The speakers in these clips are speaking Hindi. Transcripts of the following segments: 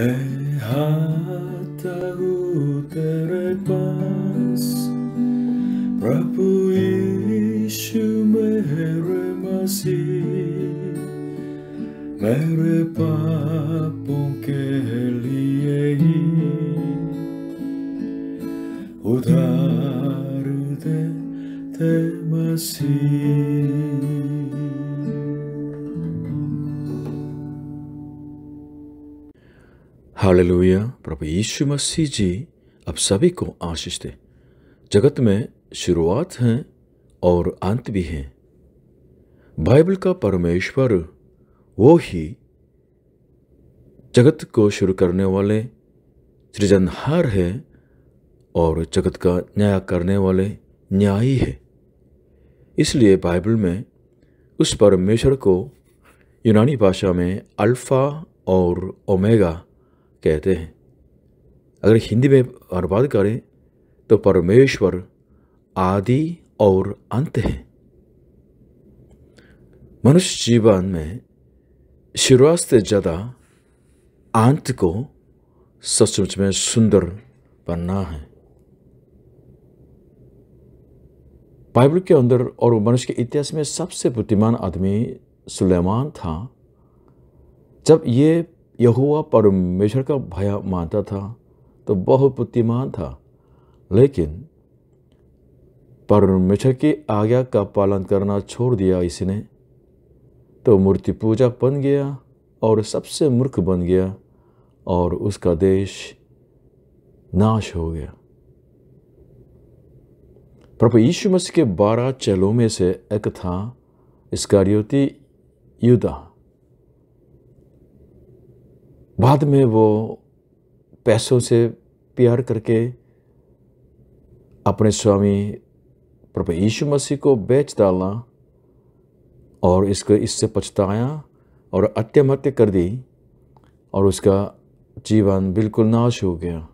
erratago terepas Prabhu me mere masi mere papon ke liegi te temasi hallelujah प्रभु यीशु मसीह जी अब सभी को आशीष दे जगत में शुरुआत है और अंत भी है बाइबल का परमेश्वर वो ही जगत को शुरू करने वाले सृजनहार है और जगत का न्याय करने वाले न्यायी है इसलिए बाइबल में उस परमेश्वर को यूनानी भाषा में अल्फ़ा और ओमेगा कहते हैं अगर हिंदी में अनुवाद करें तो परमेश्वर आदि और अंत है मनुष्य जीवन में शुरुआत से ज़्यादा अंत को सचमुच में सुंदर बनना है बाइबल के अंदर और मनुष्य के इतिहास में सबसे बुद्धिमान आदमी सुलेमान था जब ये यहुआ परमेश्वर का भया मानता था तो बहुत बुद्धिमान था लेकिन परमेश्वर की आज्ञा का पालन करना छोड़ दिया इसने तो मूर्ति पूजा बन गया और सबसे मूर्ख बन गया और उसका देश नाश हो गया प्रभु यीशु मसीह के बारह चेलों में से एक था इसकारियोती युदा बाद में वो पैसों से प्यार करके अपने स्वामी प्रभु यीशु मसीह को बेच डाला और इसको इससे पछताया और हत्या कर दी और उसका जीवन बिल्कुल नाश हो गया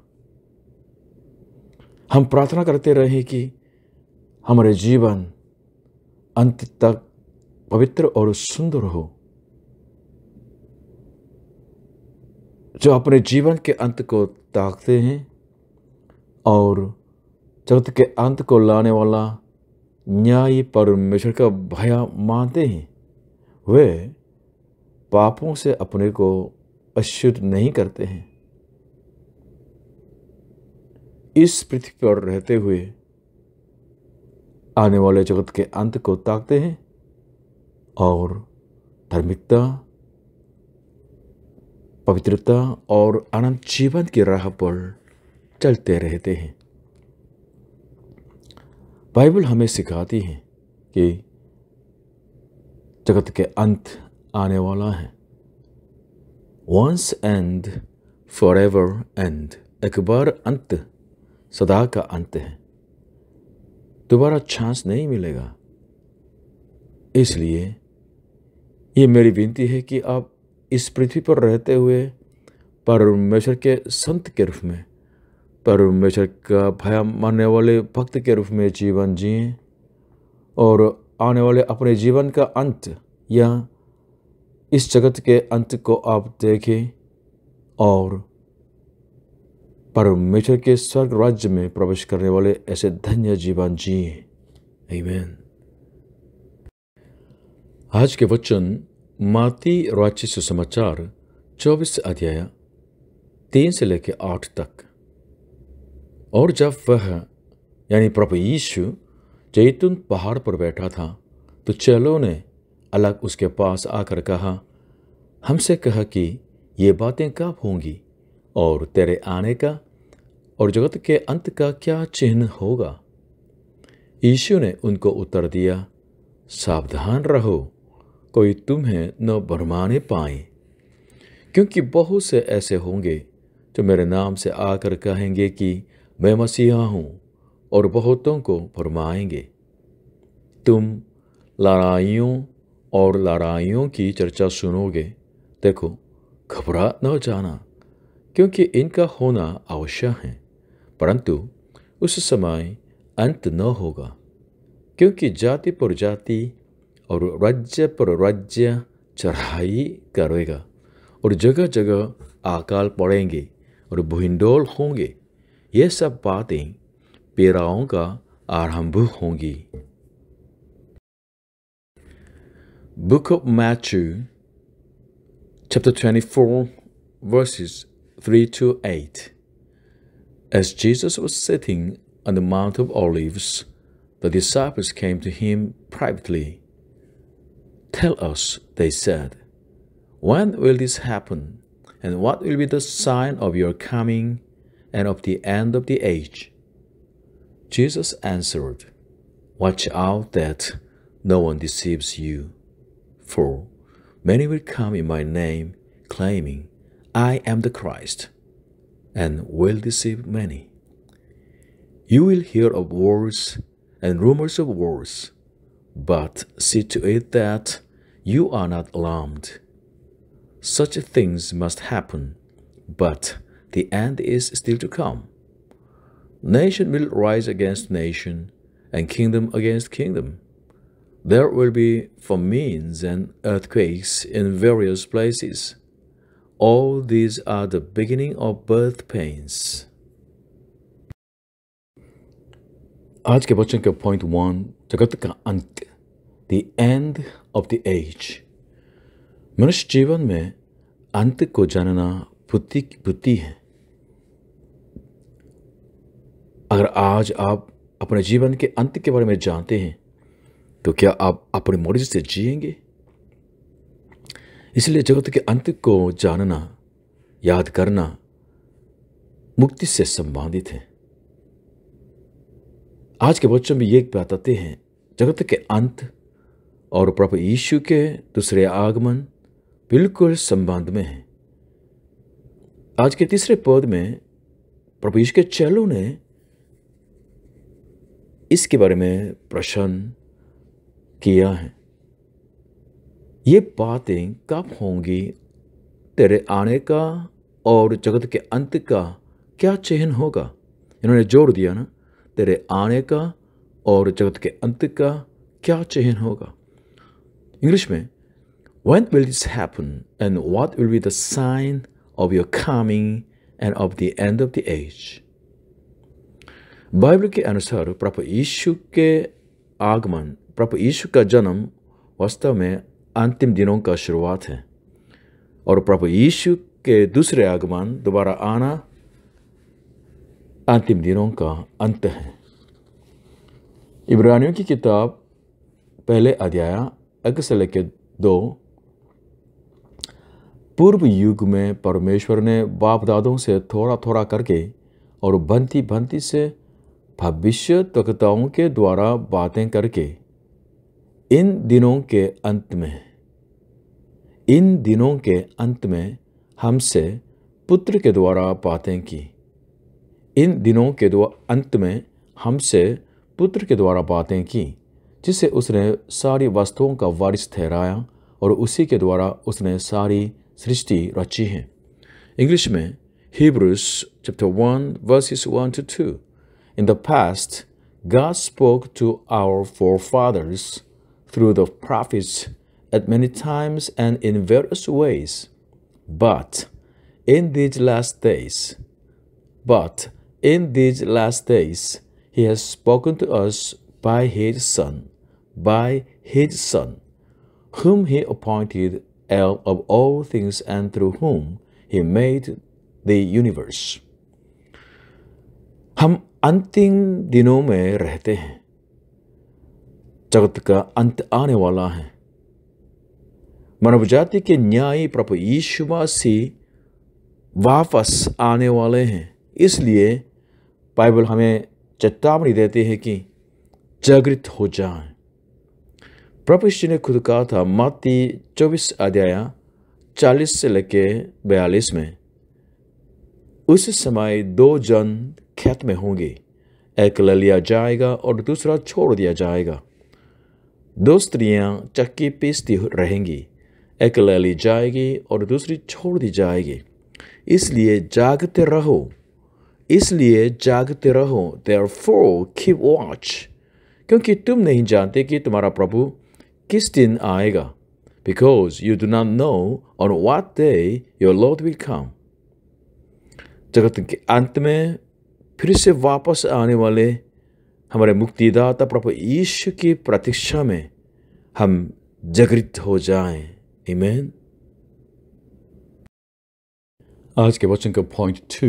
हम प्रार्थना करते रहे कि हमारे जीवन अंत तक पवित्र और सुंदर हो जो अपने जीवन के अंत को ताकते हैं और जगत के अंत को लाने वाला न्याय परमेश्वर का भया मानते हैं वे पापों से अपने को अशुद्ध नहीं करते हैं इस पृथ्वी पर रहते हुए आने वाले जगत के अंत को ताकते हैं और धार्मिकता पवित्रता और अनंत जीवन की राह पर चलते रहते हैं बाइबल हमें सिखाती है कि जगत के अंत आने वाला है once and for ever and एक बार अंत सदा का अंत है दोबारा चांस नहीं मिलेगा इसलिए ये मेरी विनती है कि आप इस पृथ्वी पर रहते हुए परमेश्वर के संत के रूप में परमेश्वर का भया मानने वाले भक्त के रूप में जीवन जिए और आने वाले अपने जीवन का अंत या इस जगत के अंत को आप देखें और परमेश्वर के स्वर्ग राज्य में प्रवेश करने वाले ऐसे धन्य जीवन जिए आज के वचन माती राज्य सुसमाचार चौबीस अध्याय तीन से लेकर आठ तक और जब वह यानी प्रभु यीशु जैतून पहाड़ पर बैठा था तो चलो ने अलग उसके पास आकर कहा हमसे कहा कि ये बातें कब होंगी और तेरे आने का और जगत के अंत का क्या चिन्ह होगा यीशु ने उनको उत्तर दिया सावधान रहो कोई तुम्हें न भरमाने पाए क्योंकि बहुत से ऐसे होंगे जो मेरे नाम से आकर कहेंगे कि मैं मसीहा हूँ और बहुतों को भरमाएंगे तुम लड़ाइयों और लड़ाइयों की चर्चा सुनोगे देखो घबरा न जाना क्योंकि इनका होना अवश्य है परंतु उस समय अंत न होगा क्योंकि जाति पर जाति और राज्य पर राज्य चढ़ाई करेगा और जगह जगह आकाल पड़ेंगे और भूंडोल होंगे ये सब बातें पेराओं का आरंभ होंगी Book of Matthew, chapter 24, verses 3 to 8. As Jesus was sitting on the Mount of Olives, the disciples came to him privately Tell us, they said, when will this happen, and what will be the sign of your coming and of the end of the age? Jesus answered, Watch out that no one deceives you, for many will come in my name, claiming, I am the Christ, and will deceive many. You will hear of wars and rumors of wars, but see to it that you are not alarmed. Such things must happen, but the end is still to come. Nation will rise against nation, and kingdom against kingdom. There will be famines and earthquakes in various places. All these are the beginning of birth pains. आज के बच्चों के पॉइंट वन जगत का अंत the end of the age मनुष्य जीवन में अंत को जानना बुद्धि की बुद्धि है अगर आज आप अपने जीवन के अंत के बारे में जानते हैं तो क्या आप अपने मर्जी से जिएंगे इसलिए जगत के अंत को जानना याद करना मुक्ति से संबंधित है आज के बच्चों में ये बताते हैं जगत के अंत और प्रभु यीशु के दूसरे आगमन बिल्कुल संबंध में है आज के तीसरे पद में प्रभु यीशु के चेलो ने इसके बारे में प्रश्न किया है ये बातें कब होंगी तेरे आने का और जगत के अंत का क्या चिन्ह होगा इन्होंने जोड़ दिया ना तेरे आने का और जगत के अंत का क्या चिन्ह होगा इंग्लिश में When will this happen and what will be the sign of your coming and of the end of the age? Bible के अनुसार प्रभु यीशु के आगमन प्रभु यीशु का जन्म वास्तव में अंतिम दिनों का शुरुआत है और प्रभु यीशु के दूसरे आगमन दोबारा आना अंतिम दिनों का अंत है इब्रानियों की किताब पहले अध्याया एक से दो पूर्व युग में परमेश्वर ने बाप दादों से थोड़ा थोड़ा करके और भंती भंती से भविष्य तकताओं के द्वारा बातें करके इन दिनों के अंत में इन दिनों के अंत में हमसे पुत्र के द्वारा बातें की इन दिनों के अंत में हमसे पुत्र के द्वारा बातें की जिसे उसने सारी वस्तुओं का वारिस ठहराया और उसी के द्वारा उसने सारी सृष्टि रची है इंग्लिश में Hebrews chapter 1 verses 1 to 2. In the past, God spoke to our forefathers through the prophets at many times and in various ways. But in these last days, but in these last days, he has spoken to us by his son by his Son, whom he appointed heir of all things and through whom he made the universe. हम अंतिम दिनों में रहते हैं जगत का अंत आने वाला है मानव जाति के न्यायी प्रभु यीशु मसीह वापस आने वाले हैं इसलिए बाइबल हमें चेतावनी देती है कि जागृत हो जाएं प्रभु यीशु ने खुद कहा था माती चौबीस अध्याय चालीस से लेके बयालीस में उस समय दो जन खेत में होंगे एक ले लिया जाएगा और दूसरा छोड़ दिया जाएगा दो स्त्रियां चक्की पीसती रहेंगी एक ले ली जाएगी और दूसरी छोड़ दी जाएगी इसलिए जागते रहो इसलिए जागते रहो देर फो कीप वॉच क्योंकि तुम नहीं जानते कि तुम्हारा प्रभु किस दिन आएगा because you do not know or what day your Lord will come जगत के अंत में फिर से वापस आने वाले हमारे मुक्तिदाता प्रभु ईश्व की प्रतीक्षा में हम जागृत हो जाएं। इमेन आज के वचन का पॉइंट टू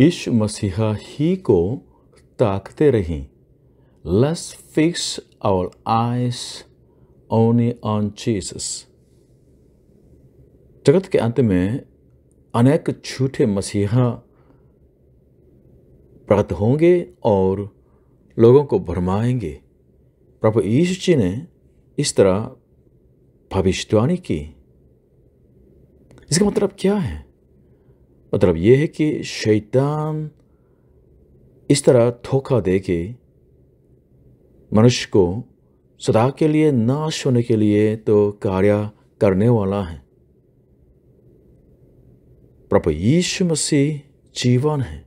यीशु मसीहा ही को ताकते रहें let's fix our eyes only on Jesus. जगत के अंत में अनेक झूठे मसीहा प्रकट होंगे और लोगों को भरमाएंगे प्रभु यीशु जी ने इस तरह भविष्यवाणी की इसका मतलब क्या है मतलब यह है कि शैतान इस तरह धोखा दे के मनुष्य को सदा के लिए नाश होने के लिए तो कार्य करने वाला है प्रभु यीशु मसीह जीवन है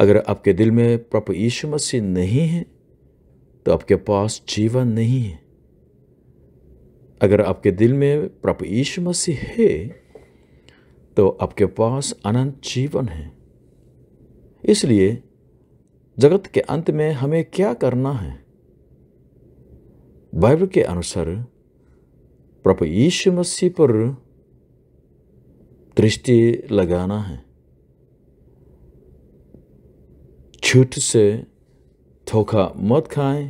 अगर आपके दिल में प्रभु यीशु मसीह नहीं है तो आपके पास जीवन नहीं है अगर आपके दिल में प्रभु यीशु मसीह है तो आपके पास अनंत जीवन है इसलिए जगत के अंत में हमें क्या करना है बाइबल के अनुसार प्रभु यीशु मसीह पर दृष्टि लगाना है झूठ से धोखा मत खाएं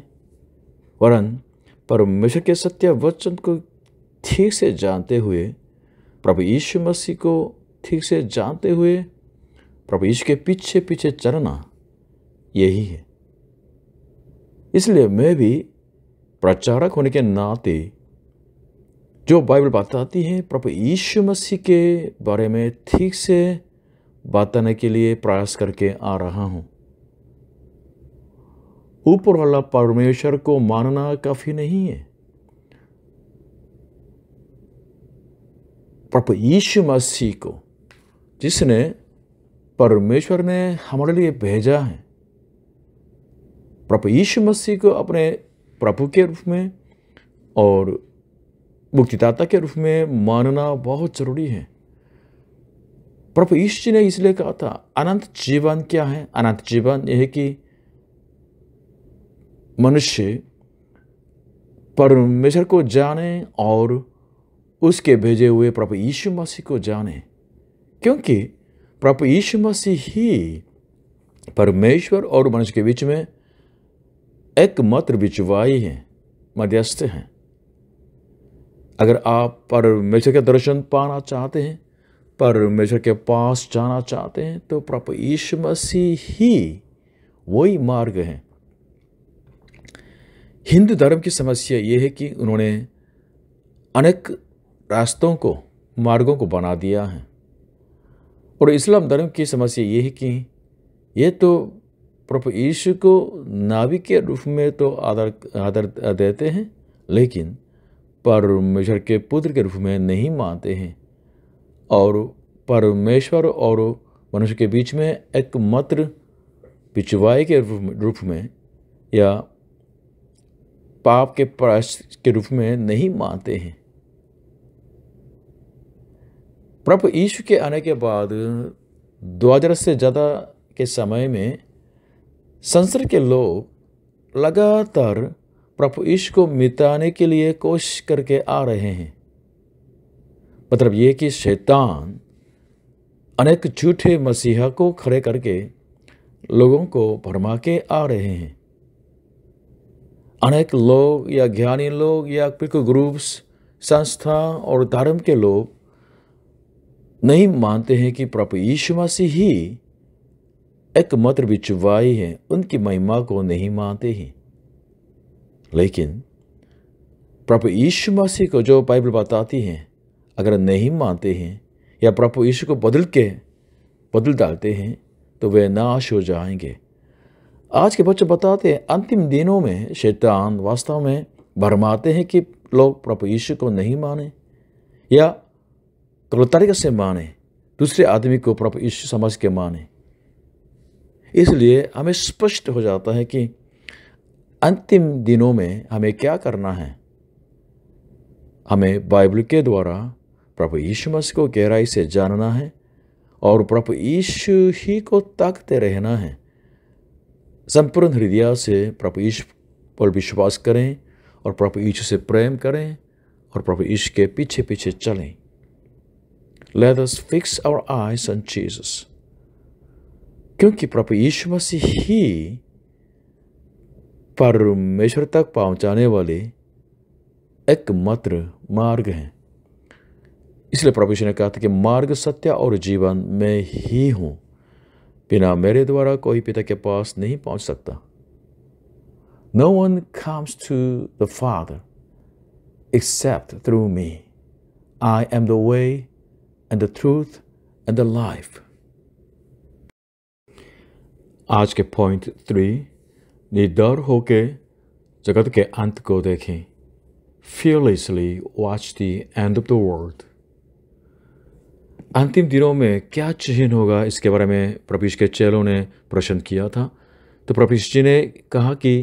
वरन परमेश्वर के सत्य वचन को ठीक से जानते हुए प्रभु यीशु मसीह को ठीक से जानते हुए प्रभु यीशु के पीछे पीछे चलना यही है इसलिए मैं भी प्रचारक होने के नाते जो बाइबल बताती है प्रभु यीशु मसीह के बारे में ठीक से बताने के लिए प्रयास करके आ रहा हूं ऊपर वाला परमेश्वर को मानना काफ़ी नहीं है प्रभु यीशु मसीह को जिसने परमेश्वर ने हमारे लिए भेजा है प्रभु यीशु मसीह को अपने प्रभु के रूप में और मुक्तिदाता के रूप में मानना बहुत ज़रूरी है प्रभु ईश्वर ने इसलिए कहा था अनंत जीवन क्या है अनंत जीवन यह कि मनुष्य परमेश्वर को जाने और उसके भेजे हुए प्रभु यीशु मसीह को जाने क्योंकि प्रभु यीशु मसीह ही परमेश्वर और मनुष्य के बीच में एकमात्र बिचवाई हैं मध्यस्थ हैं अगर आप परमेश्वर के दर्शन पाना चाहते हैं परमेश्वर के पास जाना चाहते हैं तो प्रभु यीशु मसीह ही वही मार्ग है हिंदू धर्म की समस्या ये है कि उन्होंने अनेक रास्तों को मार्गों को बना दिया है और इस्लाम धर्म की समस्या ये है कि ये तो प्रभु यीशु को नाभि के रूप में तो आदर आदर देते हैं लेकिन परमेश्वर के पुत्र के रूप में नहीं मानते हैं और परमेश्वर और मनुष्य के बीच में एकमात्र बिचवाई के रूप में या पाप के प्रश के रूप में नहीं मानते हैं प्रभु यीशु के आने के बाद दो से ज़्यादा के समय में संसार के लोग लगातार प्रभु ईश को मिटाने के लिए कोशिश करके आ रहे हैं मतलब ये कि शैतान अनेक झूठे मसीहा को खड़े करके लोगों को भरमा के आ रहे हैं अनेक लोग या ज्ञानी लोग या पिक ग्रुप्स संस्था और धर्म के लोग नहीं मानते हैं कि प्रभु यीशु मसीह ही एकमात्र बिचवाई हैं उनकी महिमा को नहीं मानते हैं लेकिन प्रभु यीशु मसीह को जो बाइबल बताती हैं अगर नहीं मानते हैं या प्रभु यीशु को बदल के बदल डालते हैं तो वे नाश हो जाएंगे आज के बच्चे बताते हैं अंतिम दिनों में शैतान वास्तव में भरमाते हैं कि लोग प्रभु यीशु को नहीं माने या गलत तरीके से माने दूसरे आदमी को प्रभु यीशु समझ के माने इसलिए हमें स्पष्ट हो जाता है कि अंतिम दिनों में हमें क्या करना है हमें बाइबल के द्वारा प्रभु यीशु मसीह को गहराई से जानना है और प्रभु यीशु ही को ताकते रहना है संपूर्ण हृदय से प्रभु यीशु पर विश्वास करें और प्रभु यीशु से प्रेम करें और प्रभु यीशु के पीछे पीछे चलें let us fix our eyes on Jesus क्योंकि प्रभु यीशु मसीह ही परमेश्वर तक पहुंचाने वाले एकमात्र मार्ग हैं इसलिए प्रभु यीशु ने कहा था कि मार्ग सत्य और जीवन मैं ही हूं बिना मेरे द्वारा कोई पिता के पास नहीं पहुंच सकता no one comes to the father except through me I am the way and the truth and the life आज के पॉइंट थ्री निडर होके जगत के अंत को देखें fearlessly watch the end of the world अंतिम दिनों में क्या चिन्ह होगा इसके बारे में प्रपीश के चेलों ने प्रश्न किया था तो प्रपीश जी ने कहा कि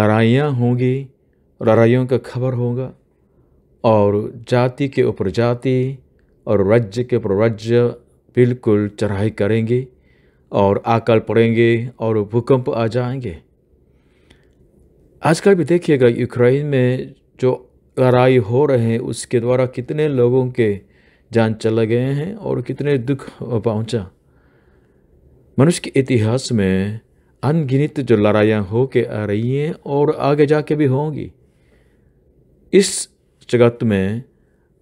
लड़ाइयाँ होंगी लड़ाइयों का खबर होगा और जाति के ऊपर जाति और राज्य के ऊपर राज्य बिल्कुल चढ़ाई करेंगी और आकल पड़ेंगे और भूकंप आ जाएंगे आजकल भी देखिएगा यूक्रेन में जो लड़ाई हो रहे हैं उसके द्वारा कितने लोगों के जान चले गए हैं और कितने दुख पहुंचा मनुष्य के इतिहास में अनगिनत जो लड़ाइयाँ हो के आ रही हैं और आगे जाके भी होंगी इस जगत में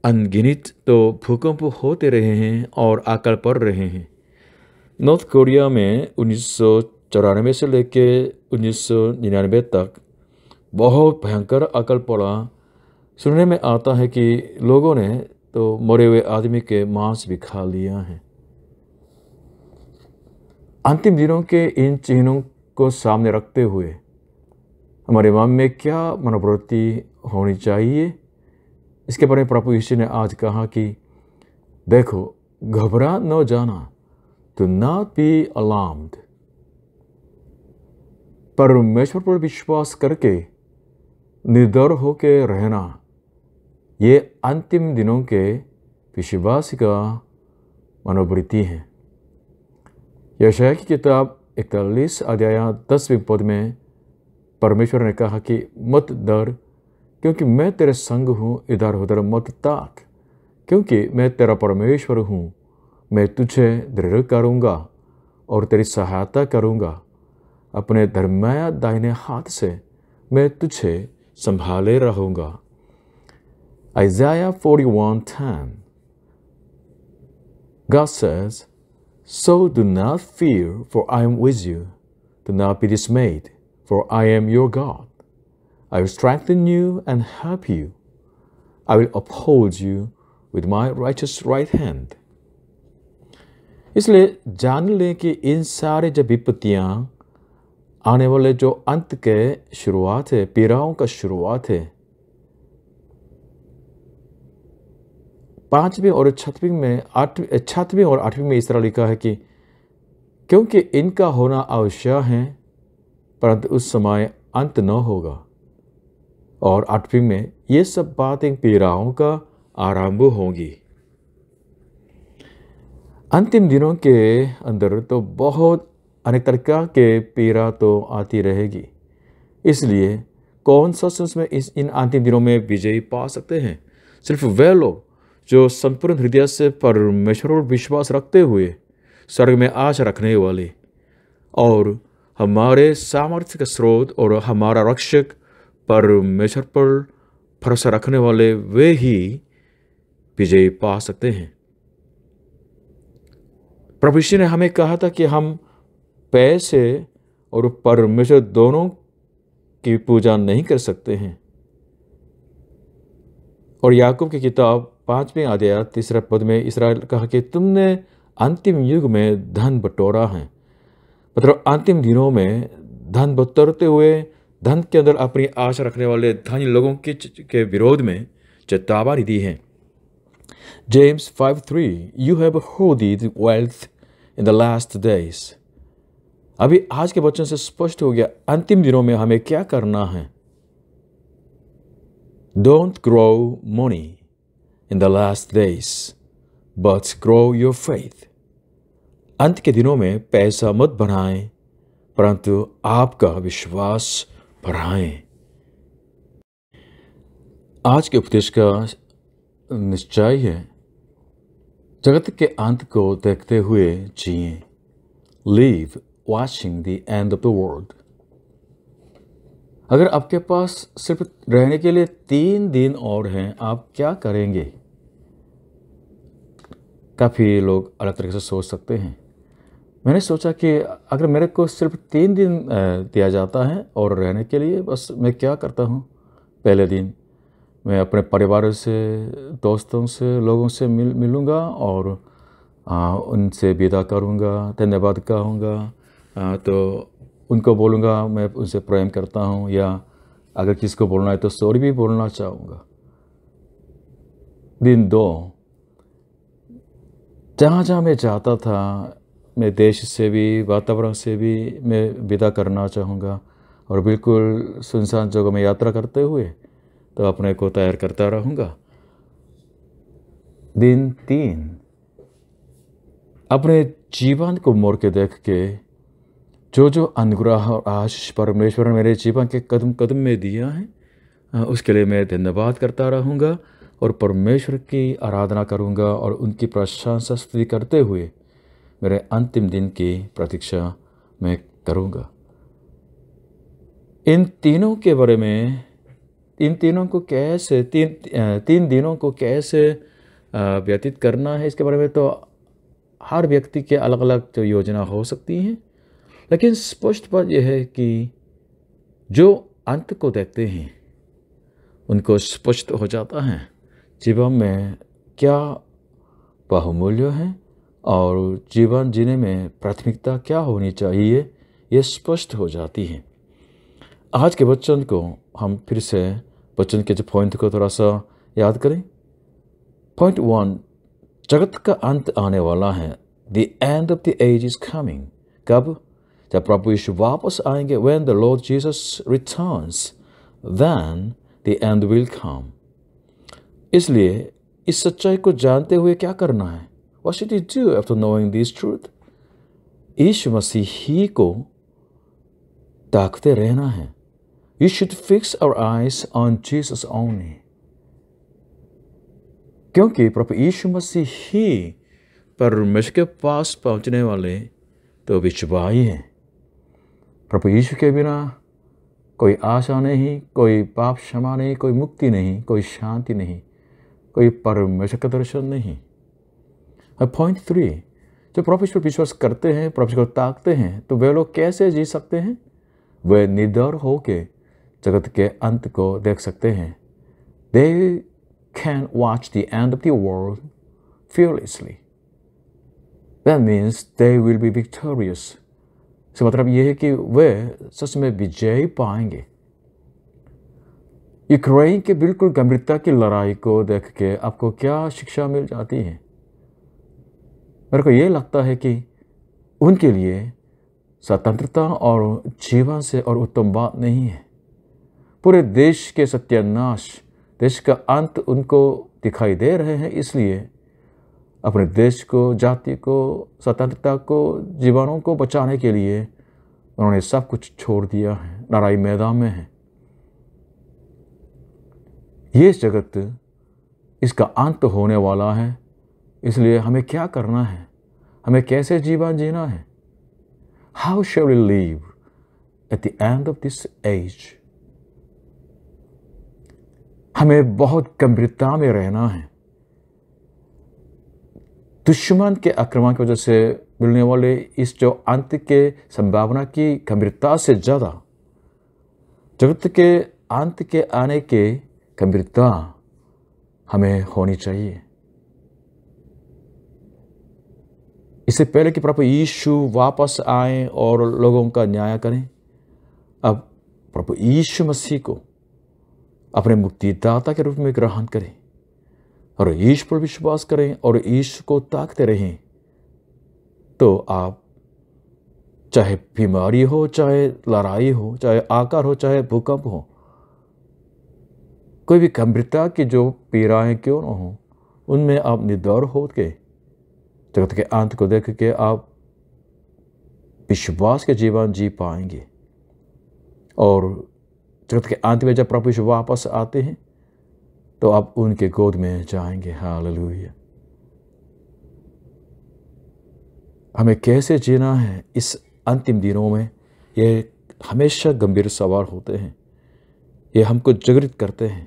अनगिनत तो भूकंप होते रहे हैं और आकल पड़ रहे हैं नॉर्थ कोरिया में उन्नीस से लेकर उन्नीस तक बहुत भयंकर अकल पड़ा सुनने में आता है कि लोगों ने तो मरे हुए आदमी के मांस भी खा लिया है अंतिम दिनों के इन चिन्हों को सामने रखते हुए हमारे मन में क्या मनोवृत्ति होनी चाहिए इसके बारे में प्रभु यीशु ने आज कहा कि देखो घबरा न जाना Do not be alarmed. परमेश्वर पर विश्वास करके निर्दर होके रहना ये अंतिम दिनों के विश्वास का मनोवृत्ति है यशया की किताब इकतालीस अध्याय दसवें पद में परमेश्वर ने कहा कि मत डर क्योंकि मैं तेरे संग हूँ इधर उधर मत ताक क्योंकि मैं तेरा परमेश्वर हूँ मैं तुझे दृढ़ करूँगा और तेरी सहायता करूँगा अपने धर्मया दाहिने हाथ से मैं तुझे संभाले रहूँगा Isaiah 41:10 God says, So do not fear, for I am with you. Do not be dismayed, for I am your God. I will strengthen you and help you. I will uphold you with my righteous right hand. इसलिए जान लें कि इन सारे जब विपत्तियाँ आने वाले जो अंत के शुरुआत है पीड़ाओं का शुरुआत है पांचवीं और छठवीं में आठवीं छठवीं और आठवीं में इस तरह लिखा है कि क्योंकि इनका होना आवश्यक है परंतु उस समय अंत न होगा और आठवीं में ये सब बातें पीड़ाओं का आरंभ होंगी अंतिम दिनों के अंदर तो बहुत अनेक तरह के पीड़ा तो आती रहेगी इसलिए कौन सा में इस इन अंतिम दिनों में विजयी पा सकते हैं सिर्फ वे लोग जो संपूर्ण हृदय से परमेश्वर पर विश्वास रखते हुए स्वर्ग में आश रखने वाले और हमारे सामर्थ्य का स्रोत और हमारा रक्षक परमेश्वर पर भरोसा रखने वाले वे ही विजयी पा सकते हैं प्रभु ने हमें कहा था कि हम पैसे और परमेश्वर दोनों की पूजा नहीं कर सकते हैं और याकूब की किताब पांचवें अध्याय तीसरे पद में इसराइल कहा कि तुमने अंतिम युग में धन बटोरा है मतलब अंतिम दिनों में धन बतरते हुए धन के अंदर अपनी आशा रखने वाले धनी लोगों के के विरोध में चेतावनी दी है जेम्स थ्री यू हैव हो the wealth in the last days अभी आज के बच्चों से स्पष्ट हो गया अंतिम दिनों में हमें क्या करना है don't grow money in the last days but grow your faith अंत के दिनों में पैसा मत बढ़ाएं परंतु आपका विश्वास बढ़ाएं आज के उपदेश का निश्चय है जगत के अंत को देखते हुए जिए live watching the end of the world अगर आपके पास सिर्फ रहने के लिए तीन दिन और हैं आप क्या करेंगे काफ़ी लोग अलग तरीके से सोच सकते हैं मैंने सोचा कि अगर मेरे को सिर्फ तीन दिन दिया जाता है और रहने के लिए बस मैं क्या करता हूँ पहले दिन मैं अपने परिवार से दोस्तों से लोगों से मिल मिलूँगा और आ, उनसे विदा करूँगा धन्यवाद कहूँगा तो उनको बोलूँगा मैं उनसे प्रेम करता हूँ या अगर किसको बोलना है तो सॉरी भी बोलना चाहूँगा दिन दो जहाँ जहाँ मैं जाता था मैं देश से भी वातावरण से भी मैं विदा करना चाहूँगा और बिल्कुल सुनसान जगह में यात्रा करते हुए तो अपने को तैयार करता रहूँगा दिन तीन अपने जीवन को मोड़ के देख के जो जो अनुग्रह और आशीष परमेश्वर ने मेरे जीवन के कदम कदम में दिया है उसके लिए मैं धन्यवाद करता रहूँगा और परमेश्वर की आराधना करूँगा और उनकी प्रशंसा स्तुति करते हुए मेरे अंतिम दिन की प्रतीक्षा मैं करूँगा इन तीनों के बारे में इन तीनों को कैसे तीन तीन दिनों को कैसे व्यतीत करना है इसके बारे में तो हर व्यक्ति के अलग अलग जो तो योजना हो सकती हैं लेकिन स्पष्ट बात यह है कि जो अंत को देखते हैं उनको स्पष्ट हो जाता है जीवन में क्या बहुमूल्य है और जीवन जीने में प्राथमिकता क्या होनी चाहिए ये स्पष्ट हो जाती है आज के वचन को हम फिर से बच्चन के जो पॉइंट को थोड़ा सा याद करें पॉइंट वन जगत का अंत आने वाला है the end of the age is coming कब जब प्रभु यीशु वापस आएंगे when the Lord Jesus returns then the end will come इसलिए इस सच्चाई को जानते हुए क्या करना है what should you do after knowing this truth यीशु मसीह ही को ताकते रहना है We should fix our eyes on Jesus only. क्योंकि प्रभु यीशु मसीह ही परमेश्वर के पास पहुंचने वाले तो विश्वाही हैं प्रभु यीशु के बिना कोई आशा नहीं कोई पाप क्षमा नहीं कोई मुक्ति नहीं कोई शांति नहीं कोई परमेश्वर का दर्शन नहीं पॉइंट थ्री जो प्रभु पर विश्वास करते हैं प्रभु को ताकते हैं तो वे लोग कैसे जी सकते हैं वे निडर होके जगत के अंत को देख सकते हैं they can watch the end of the world fearlessly. That means they will be victorious इसका मतलब यह है कि वे सच में विजय पाएंगे यूक्रेन के बिल्कुल गंभीरता की लड़ाई को देख के आपको क्या शिक्षा मिल जाती है मेरे को ये लगता है कि उनके लिए स्वतंत्रता और जीवन से और उत्तम बात नहीं है पूरे देश के सत्यानाश देश का अंत उनको दिखाई दे रहे हैं इसलिए अपने देश को जाति को स्वतंत्रता को जीवाणों को बचाने के लिए उन्होंने सब कुछ छोड़ दिया है लड़ाई मैदान में है ये जगत इसका अंत होने वाला है इसलिए हमें क्या करना है हमें कैसे जीवन जीना है how shall live at the end of this age हमें बहुत गंभीरता में रहना है दुश्मन के आक्रमण की वजह से मिलने वाले इस जो अंत के संभावना की गंभीरता से ज़्यादा जगत के अंत के आने के गंभीरता हमें होनी चाहिए इससे पहले कि प्रभु यीशु वापस आए और लोगों का न्याय करें अब प्रभु यीशु मसीह को अपने मुक्तिदाता के रूप में ग्रहण करें और ईश पर विश्वास करें और ईश को ताकते रहें तो आप चाहे बीमारी हो चाहे लड़ाई हो चाहे आकार हो चाहे भूकंप हो कोई भी गंभीरता की जो पीड़ाएं क्यों ना हो उनमें आप निदौर हो के जगत के अंत को देख के आप विश्वास के जीवन जी पाएंगे और जगत के अंत में जब प्रभु यीशु वापस आते हैं तो आप उनके गोद में जाएंगे हालेलुया हमें कैसे जीना है इस अंतिम दिनों में ये हमेशा गंभीर सवाल होते हैं ये हमको जागृत करते हैं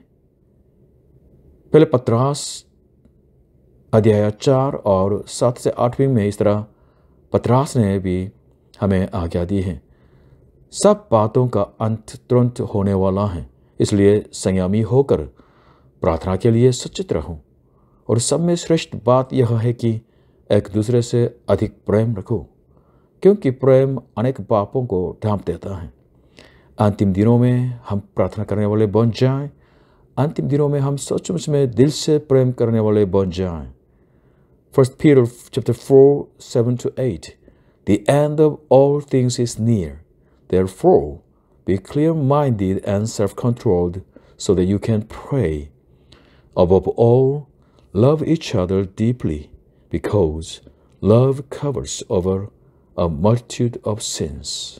पहले पत्रास अध्याय चार और सात से आठवीं में इस तरह पत्रास ने भी हमें आज्ञा दी है सब बातों का अंत तुरंत होने वाला है इसलिए संयमी होकर प्रार्थना के लिए सचित रहो और सब में श्रेष्ठ बात यह है कि एक दूसरे से अधिक प्रेम रखो क्योंकि प्रेम अनेक पापों को ढांप देता है अंतिम दिनों में हम प्रार्थना करने वाले बन जाएं अंतिम दिनों में हम सचमुच में दिल से प्रेम करने वाले बन जाएं first period chapter four seven to at the end of all things is near Therefore, be clear minded and self controlled so that you can pray. Above all, love each other deeply because love covers over a multitude of sins.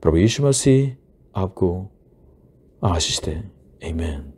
प्रभु यीशु मसीह आपको